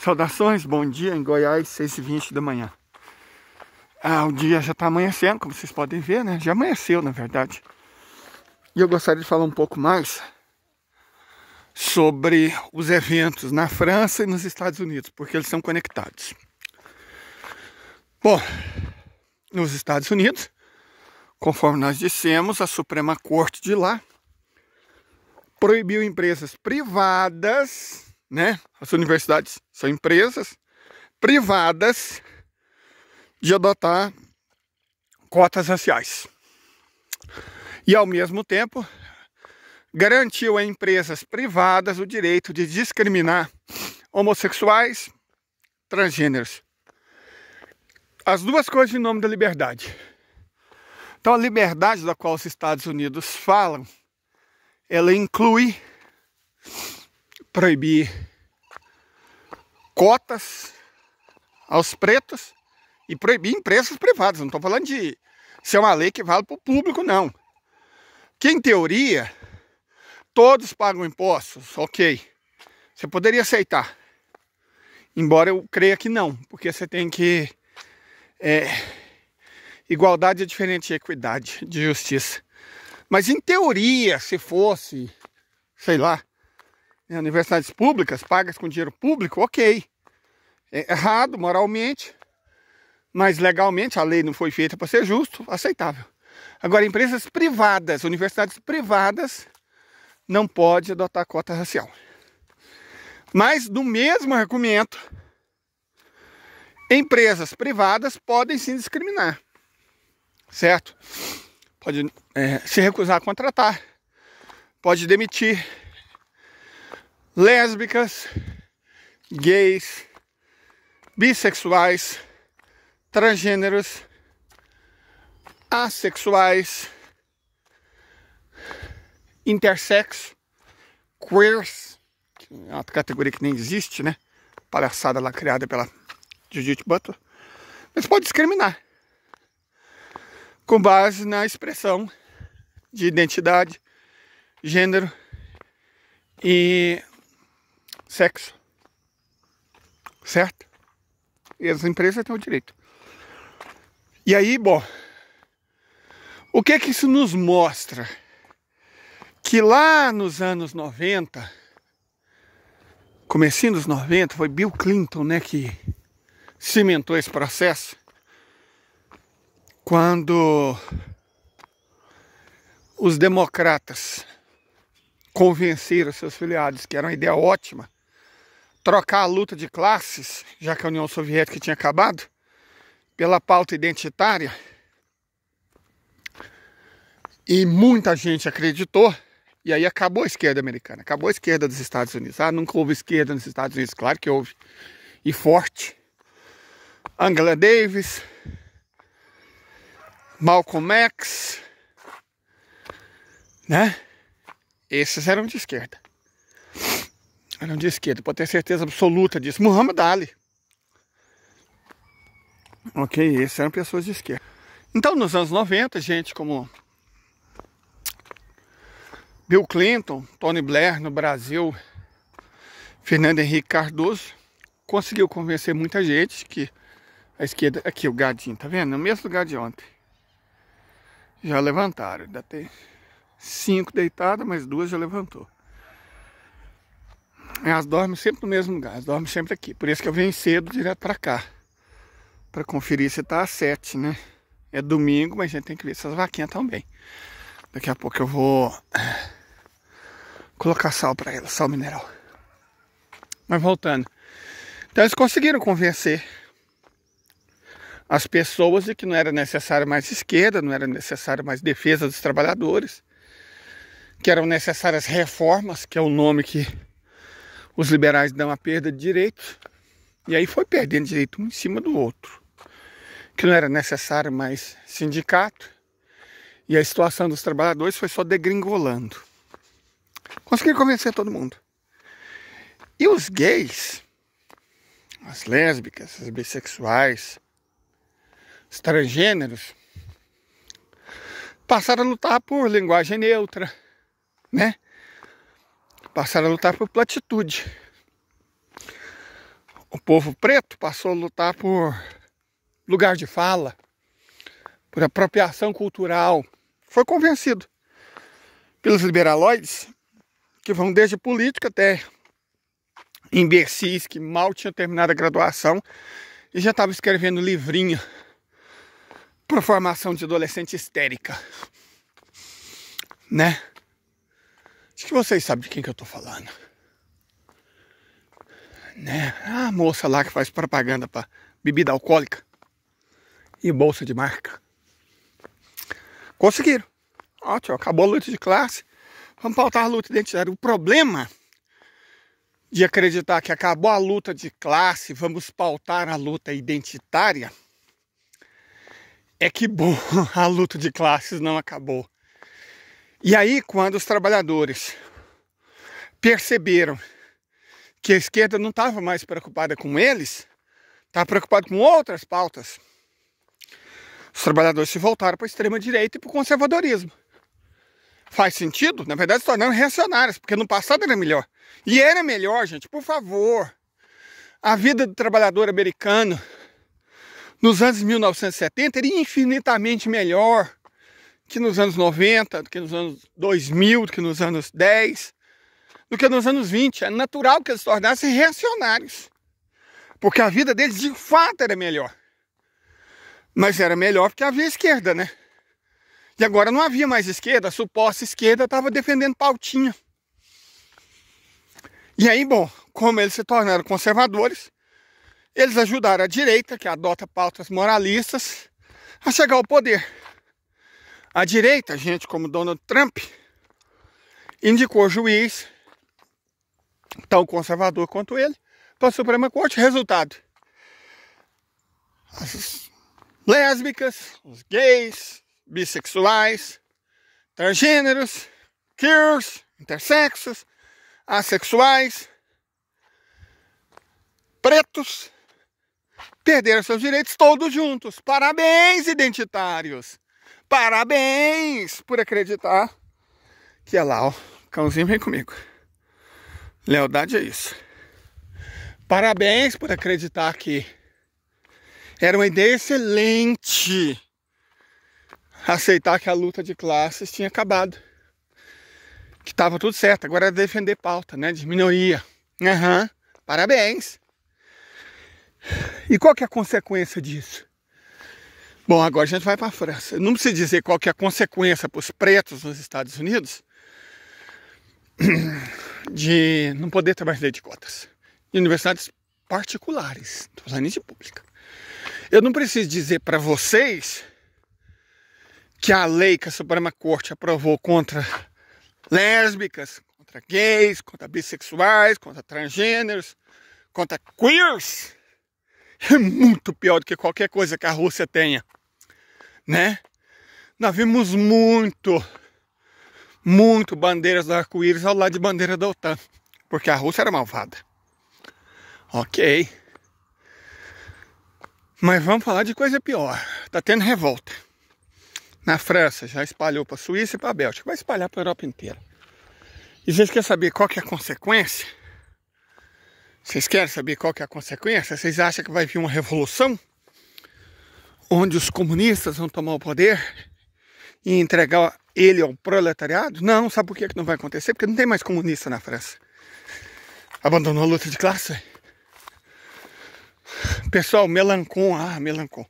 Saudações, bom dia em Goiás, 6h20 da manhã. Ah, o dia já está amanhecendo, como vocês podem ver, né? Já amanheceu, na verdade. E eu gostaria de falar um pouco mais sobre os eventos na França e nos Estados Unidos, porque eles são conectados. Bom, nos Estados Unidos, conforme nós dissemos, a Suprema Corte de lá proibiu empresas privadas né? As universidades são empresas privadas de adotar cotas raciais. E ao mesmo tempo, garantiu a empresas privadas o direito de discriminar homossexuais, transgêneros. As duas coisas em nome da liberdade. Então a liberdade da qual os Estados Unidos falam, ela inclui proibir cotas aos pretos e proibir empresas privadas. Não estou falando de ser uma lei que vale para o público, não. Que, em teoria, todos pagam impostos, ok. Você poderia aceitar. Embora eu creia que não, porque você tem que... É, igualdade é diferente de equidade, de justiça. Mas, em teoria, se fosse, sei lá, universidades públicas, pagas com dinheiro público, ok. É errado moralmente, mas legalmente a lei não foi feita para ser justo, aceitável. Agora, empresas privadas, universidades privadas, não pode adotar cota racial. Mas, no mesmo argumento, empresas privadas podem se discriminar, certo? Pode é, se recusar a contratar, pode demitir, lésbicas, gays, bissexuais, transgêneros, assexuais, intersex, queers, que é uma categoria que nem existe, né? Palhaçada lá criada pela Judith Butler. Mas pode discriminar com base na expressão de identidade, gênero e sexo. Certo? E as empresas têm o direito. E aí, bom, o que é que isso nos mostra? Que lá nos anos 90, comecinho dos 90, foi Bill Clinton, né, que cimentou esse processo. Quando os democratas convenceram seus filiados, que era uma ideia ótima, trocar a luta de classes, já que a União Soviética tinha acabado, pela pauta identitária. E muita gente acreditou, e aí acabou a esquerda americana, acabou a esquerda dos Estados Unidos. Ah, nunca houve esquerda nos Estados Unidos, claro que houve, e forte. Angela Davis, Malcolm X, né? Esses eram de esquerda. Era de esquerda, pode ter certeza absoluta disso. Muhammad Ali. Ok, esses eram pessoas de esquerda. Então, nos anos 90, gente como Bill Clinton, Tony Blair no Brasil, Fernando Henrique Cardoso, conseguiu convencer muita gente que a esquerda. Aqui o gadinho, tá vendo? No mesmo lugar de ontem. Já levantaram. Ainda tem cinco deitadas, mas duas já levantou. Elas dormem sempre no mesmo lugar, elas dormem sempre aqui. Por isso que eu venho cedo direto para cá. Para conferir se tá às 7, né? É domingo, mas a gente tem que ver se as vaquinhas estão bem. Daqui a pouco eu vou eh, colocar sal para elas, sal mineral. Mas voltando. Então eles conseguiram convencer as pessoas de que não era necessário mais esquerda, não era necessário mais defesa dos trabalhadores, que eram necessárias reformas, que é o nome que os liberais dão a perda de direitos, e aí foi perdendo direito um em cima do outro, que não era necessário mais sindicato, e a situação dos trabalhadores foi só degringolando. Consegui convencer todo mundo. E os gays, as lésbicas, as bissexuais, os transgêneros, passaram a lutar por linguagem neutra, né? passaram a lutar por platitude. O povo preto passou a lutar por lugar de fala, por apropriação cultural. Foi convencido pelos liberaloides, que vão desde política até imbecis que mal tinham terminado a graduação e já estava escrevendo livrinho para formação de adolescente histérica, né? Acho que vocês sabem de quem que eu tô falando. Né? A moça lá que faz propaganda para bebida alcoólica e bolsa de marca. Conseguiram. Ótimo, acabou a luta de classe. Vamos pautar a luta identitária. O problema de acreditar que acabou a luta de classe, vamos pautar a luta identitária, é que bom, a luta de classes não acabou. E aí, quando os trabalhadores perceberam que a esquerda não estava mais preocupada com eles, estava tá preocupada com outras pautas, os trabalhadores se voltaram para a extrema-direita e para o conservadorismo. Faz sentido? Na verdade, se tornaram reacionários, porque no passado era melhor. E era melhor, gente, por favor. A vida do trabalhador americano nos anos 1970 era infinitamente melhor que nos anos 90, do que nos anos 2000, do que nos anos 10, do que nos anos 20. É natural que eles se tornassem reacionários, porque a vida deles de fato era melhor. Mas era melhor porque havia esquerda, né? E agora não havia mais esquerda, a suposta esquerda estava defendendo pautinha. E aí, bom, como eles se tornaram conservadores, eles ajudaram a direita, que adota pautas moralistas, a chegar ao poder. A direita, gente como Donald Trump, indicou juiz, tão conservador quanto ele, para a Suprema Corte. Resultado: as lésbicas, os gays, bissexuais, transgêneros, queers, intersexos, assexuais, pretos, perderam seus direitos todos juntos. Parabéns, identitários! Parabéns por acreditar que é lá, ó. Cãozinho vem comigo. Lealdade é isso. Parabéns por acreditar que era uma ideia excelente aceitar que a luta de classes tinha acabado. Que estava tudo certo, agora é defender pauta, né? De minoria. Aham, uhum. parabéns. E qual que é a consequência disso? Bom, agora a gente vai para a França. Não precisa dizer qual que é a consequência para os pretos nos Estados Unidos de não poder ter mais lei de cotas. De universidades particulares, estou falando de pública. Eu não preciso dizer para vocês que a lei que a Suprema Corte aprovou contra lésbicas, contra gays, contra bissexuais, contra transgêneros, contra queers, é muito pior do que qualquer coisa que a Rússia tenha né? Nós vimos muito, muito bandeiras do arco-íris ao lado de bandeira da OTAN, porque a Rússia era malvada. Ok. Mas vamos falar de coisa pior. Tá tendo revolta. Na França, já espalhou para a Suíça e para a Bélgica. Vai espalhar para a Europa inteira. E vocês querem saber qual que é a consequência? Vocês querem saber qual que é a consequência? Vocês acham que vai vir uma revolução? onde os comunistas vão tomar o poder e entregar ele ao proletariado? Não, sabe por que não vai acontecer? Porque não tem mais comunista na França. Abandonou a luta de classe. Pessoal, Melancon, ah, Melancon.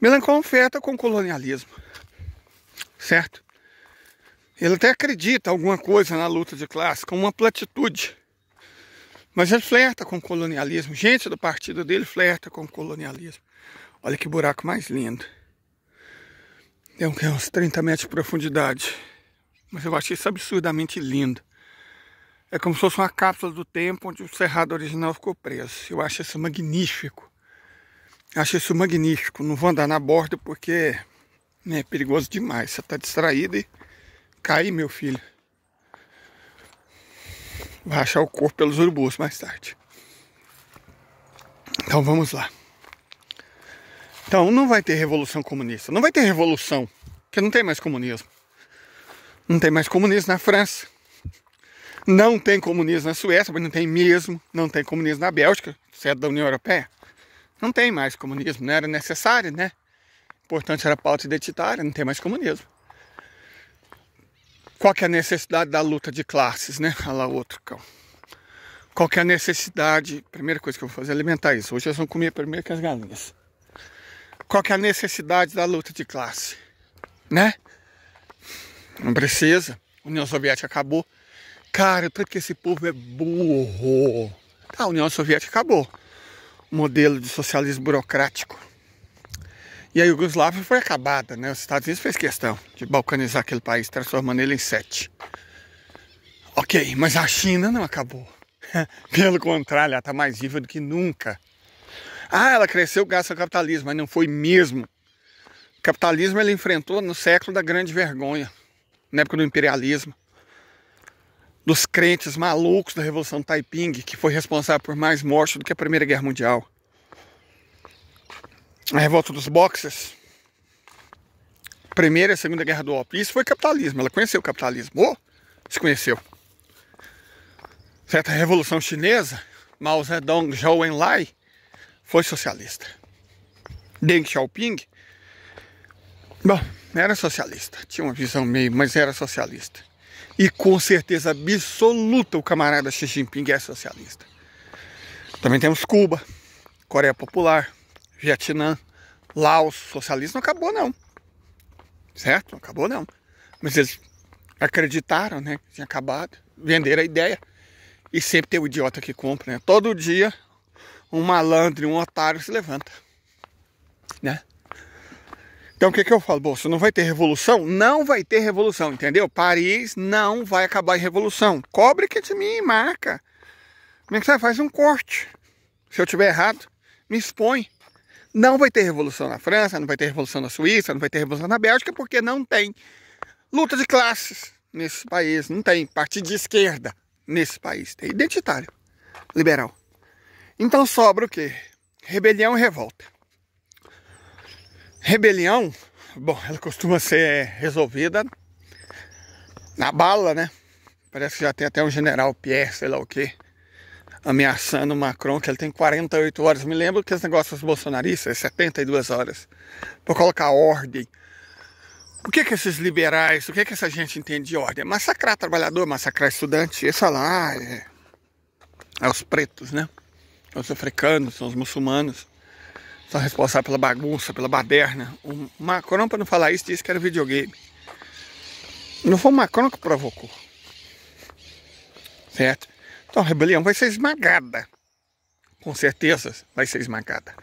Melancon é flerta com colonialismo, certo? Ele até acredita alguma coisa na luta de classe, como uma platitude. Mas ele flerta com o colonialismo. Gente do partido dele flerta com o colonialismo. Olha que buraco mais lindo. Tem é é uns 30 metros de profundidade. Mas eu achei isso absurdamente lindo. É como se fosse uma cápsula do tempo onde o cerrado original ficou preso. Eu acho isso magnífico. Acho isso magnífico. Não vou andar na borda porque né, é perigoso demais. Você está distraído e cai, meu filho. Vai achar o corpo pelos urubus mais tarde. Então vamos lá. Então não vai ter revolução comunista, não vai ter revolução, porque não tem mais comunismo. Não tem mais comunismo na França. Não tem comunismo na Suécia, mas não tem mesmo. Não tem comunismo na Bélgica, sede é da União Europeia. Não tem mais comunismo, não era necessário, né? Importante era a pauta identitária, não tem mais comunismo. Qual que é a necessidade da luta de classes, né? Olha lá outro cão. Qual que é a necessidade? Primeira coisa que eu vou fazer é alimentar isso. Hoje eles vão comer primeiro que as galinhas qual que é a necessidade da luta de classe, né? Não precisa. A União Soviética acabou. Cara, tanto que esse povo é burro. Tá, a União Soviética acabou. O modelo de socialismo burocrático. E a Iugoslávia foi acabada, né? Os Estados Unidos fez questão de balcanizar aquele país, transformando ele em sete. Ok, mas a China não acabou. Pelo contrário, ela está mais viva do que nunca. Ah, ela cresceu graças ao capitalismo, mas não foi mesmo. O capitalismo ele enfrentou no século da grande vergonha, na época do imperialismo, dos crentes malucos da Revolução Taiping, que foi responsável por mais mortes do que a Primeira Guerra Mundial. A revolta dos boxers, Primeira e Segunda Guerra do Ópio. Isso foi capitalismo, ela conheceu o capitalismo. Oh, se conheceu. Certa Revolução Chinesa, Mao Zedong, Zhou Enlai, foi socialista. Deng Xiaoping, bom, era socialista. Tinha uma visão meio, mas era socialista. E com certeza absoluta o camarada Xi Jinping é socialista. Também temos Cuba, Coreia Popular, Vietnã, Laos, socialismo não acabou não. Certo? Não acabou não. Mas eles acreditaram, né, que tinha acabado, venderam a ideia. E sempre tem o idiota que compra, né? Todo dia um malandro, um otário se levanta, né? Então o que, que eu falo? Bolso, não vai ter revolução? Não vai ter revolução, entendeu? Paris não vai acabar em revolução. Cobre que é de mim, marca. Como é que você faz um corte? Se eu tiver errado, me expõe. Não vai ter revolução na França, não vai ter revolução na Suíça, não vai ter revolução na Bélgica, porque não tem luta de classes nesse país, não tem partido de esquerda nesse país, tem identitário, liberal. Então sobra o quê? Rebelião e revolta. Rebelião, bom, ela costuma ser resolvida na bala, né? Parece que já tem até um general Pierre, sei lá o quê, ameaçando o Macron, que ele tem 48 horas. Me lembro que os negócios bolsonaristas 72 é horas para colocar ordem. O que que esses liberais, o que que essa gente entende de ordem? Massacrar trabalhador, massacrar estudante, isso lá, é, é os pretos, né? os africanos, são os muçulmanos, são responsáveis pela bagunça, pela baderna. O Macron, para não falar isso, disse que era videogame. Não foi o Macron que provocou. Certo? Então a rebelião vai ser esmagada. Com certeza vai ser esmagada. Na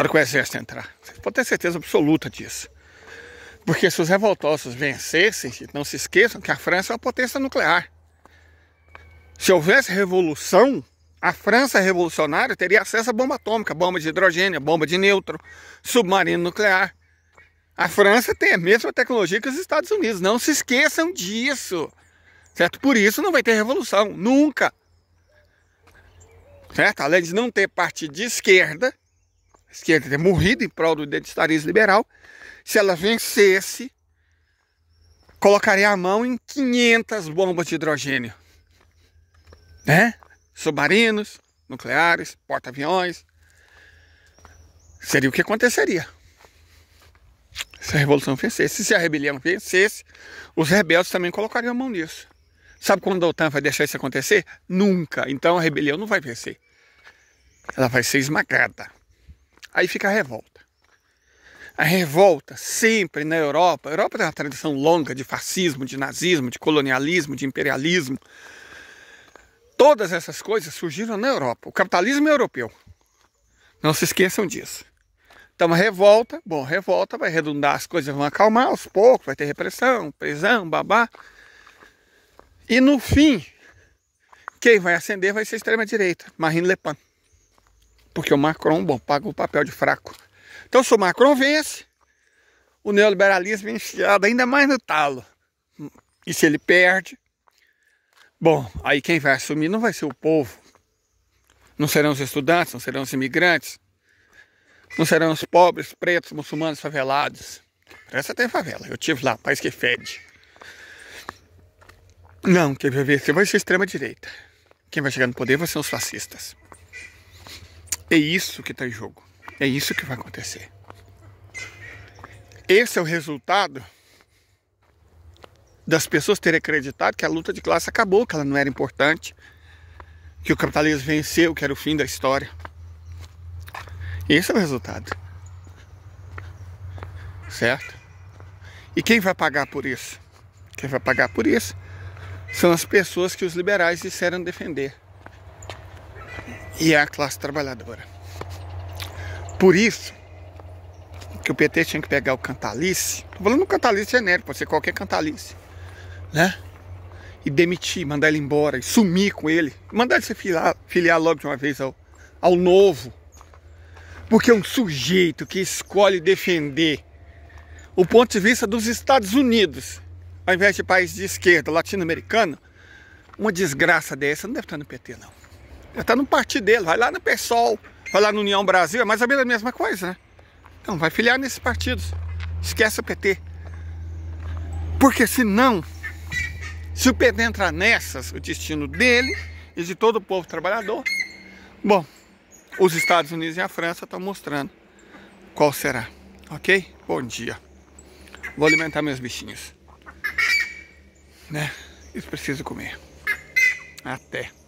hora que o exército entrar. pode ter certeza absoluta disso. Porque se os revoltosos vencessem, não se esqueçam que a França é uma potência nuclear. Se houvesse revolução, a França revolucionária teria acesso a bomba atômica, bomba de hidrogênio, bomba de neutro, submarino nuclear. A França tem a mesma tecnologia que os Estados Unidos. Não se esqueçam disso. Certo? Por isso não vai ter revolução, nunca. Certo? Além de não ter partido de esquerda, a esquerda ter morrido em prol do identitarismo liberal, se ela vencesse, colocaria a mão em 500 bombas de hidrogênio. Né? submarinos, nucleares, porta-aviões. Seria o que aconteceria se a Revolução vencesse. Se a rebelião vencesse, os rebeldes também colocariam a mão nisso. Sabe quando a OTAN vai deixar isso acontecer? Nunca. Então a rebelião não vai vencer. Ela vai ser esmagada. Aí fica a revolta. A revolta sempre na Europa. A Europa tem uma tradição longa de fascismo, de nazismo, de colonialismo, de imperialismo. Todas essas coisas surgiram na Europa. O capitalismo é europeu. Não se esqueçam disso. Então, uma revolta, bom, revolta vai redundar, as coisas vão acalmar aos poucos, vai ter repressão, prisão, babá. E no fim, quem vai acender vai ser a extrema-direita, Marine Le Pen. Porque o Macron, bom, paga o papel de fraco. Então, se o Macron vence, o neoliberalismo é enfiado ainda mais no talo. E se ele perde, Bom, aí quem vai assumir não vai ser o povo, não serão os estudantes, não serão os imigrantes, não serão os pobres, pretos, muçulmanos, favelados. Essa tem favela, eu tive lá, país que fede. Não, quem vai você assim vai ser extrema-direita. Quem vai chegar no poder vai ser os fascistas. É isso que está em jogo. É isso que vai acontecer. Esse é o resultado das pessoas terem acreditado que a luta de classe acabou, que ela não era importante, que o capitalismo venceu, que era o fim da história. Esse é o resultado. Certo? E quem vai pagar por isso? Quem vai pagar por isso são as pessoas que os liberais disseram defender. E é a classe trabalhadora. Por isso que o PT tinha que pegar o cantalice. Estou falando um cantalice genérico, pode ser qualquer cantalice né? E demitir, mandar ele embora, e sumir com ele, mandar ele se filiar, filiar logo de uma vez ao, ao novo. Porque é um sujeito que escolhe defender o ponto de vista dos Estados Unidos, ao invés de país de esquerda latino-americano, uma desgraça dessa não deve estar no PT, não. Deve estar no partido dele, vai lá no PSOL, vai lá no União Brasil, é mais ou menos a mesma coisa, né? Então, vai filiar nesses partidos. Esquece o PT. Porque senão se o Pedro entrar nessas, o destino dele e de todo o povo trabalhador, bom, os Estados Unidos e a França estão mostrando qual será, ok? Bom dia. Vou alimentar meus bichinhos. Né? Eles precisam comer. Até.